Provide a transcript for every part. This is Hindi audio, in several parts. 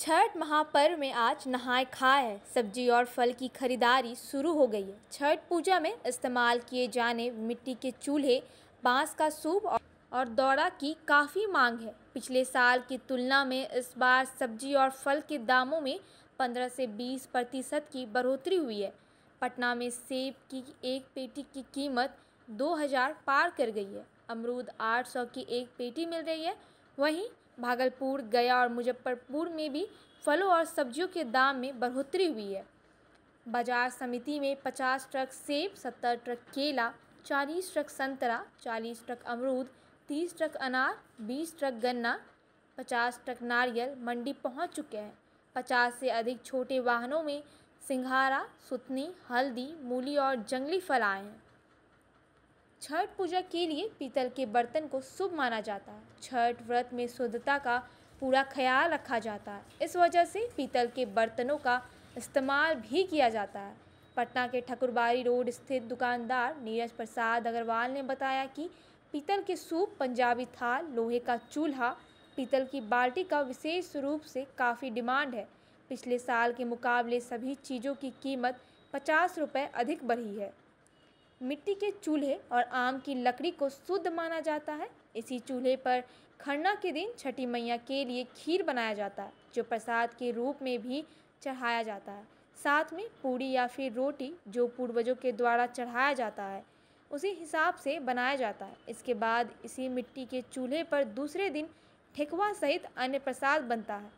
छठ महापर्व में आज नहाए खाए सब्जी और फल की खरीदारी शुरू हो गई है छठ पूजा में इस्तेमाल किए जाने मिट्टी के चूल्हे बांस का सूप और दौड़ा की काफ़ी मांग है पिछले साल की तुलना में इस बार सब्जी और फल के दामों में 15 से 20 प्रतिशत की बढ़ोतरी हुई है पटना में सेब की एक पेटी की कीमत 2000 पार कर गई है अमरूद 800 की एक पेटी मिल रही है वहीं भागलपुर गया और मुजफ्फरपुर में भी फलों और सब्जियों के दाम में बढ़ोतरी हुई है बाजार समिति में 50 ट्रक सेब 70 ट्रक केला 40 ट्रक संतरा 40 ट्रक अमरूद 30 ट्रक अनार 20 ट्रक गन्ना 50 ट्रक नारियल मंडी पहुंच चुके हैं 50 से अधिक छोटे वाहनों में सिंघारा सुथनी हल्दी मूली और जंगली फल आए हैं छठ पूजा के लिए पीतल के बर्तन को शुभ माना जाता है छठ व्रत में शुद्धता का पूरा ख्याल रखा जाता है इस वजह से पीतल के बर्तनों का इस्तेमाल भी किया जाता है पटना के ठकुरबारी रोड स्थित दुकानदार नीरज प्रसाद अग्रवाल ने बताया कि पीतल के सूप पंजाबी थाल लोहे का चूल्हा पीतल की बाल्टी का विशेष रूप से काफ़ी डिमांड है पिछले साल के मुकाबले सभी चीज़ों की कीमत पचास रुपये अधिक बढ़ी है मिट्टी के चूल्हे और आम की लकड़ी को शुद्ध माना जाता है इसी चूल्हे पर खरना के दिन छठी मैया के लिए खीर बनाया जाता है जो प्रसाद के रूप में भी चढ़ाया जाता है साथ में पूड़ी या फिर रोटी जो पूर्वजों के द्वारा चढ़ाया जाता है उसी हिसाब से बनाया जाता है इसके बाद इसी मिट्टी के चूल्हे पर दूसरे दिन ठेकुआ सहित अन्य प्रसाद बनता है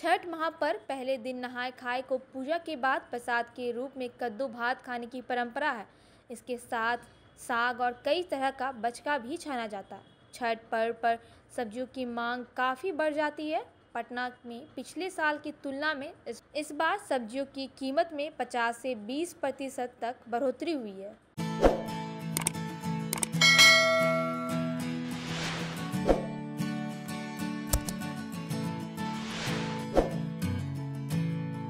छठ महापर्व पहले दिन नहाए खाए को पूजा के बाद प्रसाद के रूप में कद्दू भात खाने की परंपरा है इसके साथ साग और कई तरह का बचका भी छाना जाता है छठ पर्व पर सब्जियों की मांग काफ़ी बढ़ जाती है पटना में पिछले साल की तुलना में इस बार सब्जियों की कीमत में 50 से 20 प्रतिशत तक बढ़ोतरी हुई है